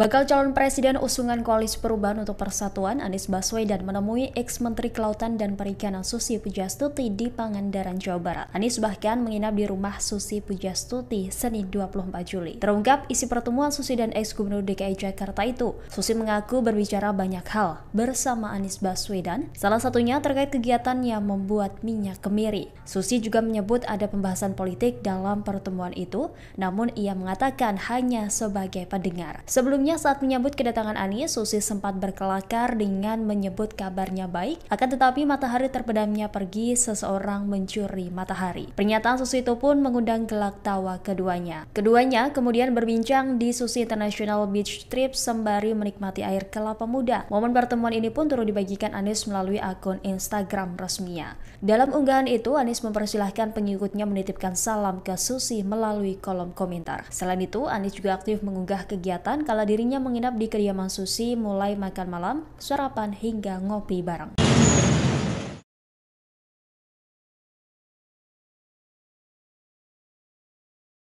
Bakal calon presiden usungan Koalisi Perubahan untuk Persatuan Anies Baswedan menemui ex-menteri Kelautan dan Perikanan Susi Pujastuti di Pangandaran, Jawa Barat. Anies bahkan menginap di rumah Susi Pujastuti Senin 24 Juli. Terungkap isi pertemuan Susi dan ex-gubernur DKI Jakarta itu. Susi mengaku berbicara banyak hal bersama Anies Baswedan, salah satunya terkait kegiatannya membuat minyak kemiri. Susi juga menyebut ada pembahasan politik dalam pertemuan itu, namun ia mengatakan hanya sebagai pendengar. Sebelumnya Sebelumnya saat menyambut kedatangan Anies, Susi sempat berkelakar dengan menyebut kabarnya baik, akan tetapi matahari terpedamnya pergi seseorang mencuri matahari. Pernyataan Susi itu pun mengundang gelak tawa keduanya. Keduanya kemudian berbincang di Susi International Beach Trip sembari menikmati air kelapa muda. Momen pertemuan ini pun turut dibagikan Anies melalui akun Instagram resminya. Dalam unggahan itu, Anies mempersilahkan pengikutnya menitipkan salam ke Susi melalui kolom komentar. Selain itu, Anies juga aktif mengunggah kegiatan kala diri dirinya menginap di kediaman Susi mulai makan malam, sarapan hingga ngopi bareng.